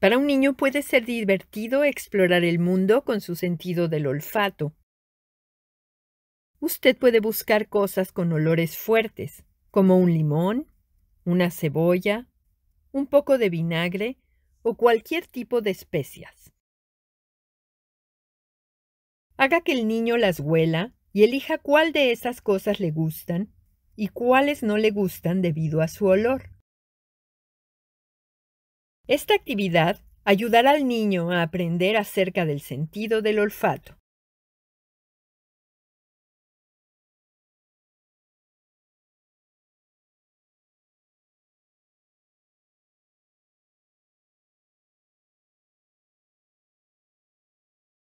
Para un niño puede ser divertido explorar el mundo con su sentido del olfato. Usted puede buscar cosas con olores fuertes, como un limón, una cebolla, un poco de vinagre o cualquier tipo de especias. Haga que el niño las huela y elija cuál de esas cosas le gustan y cuáles no le gustan debido a su olor. Esta actividad ayudará al niño a aprender acerca del sentido del olfato.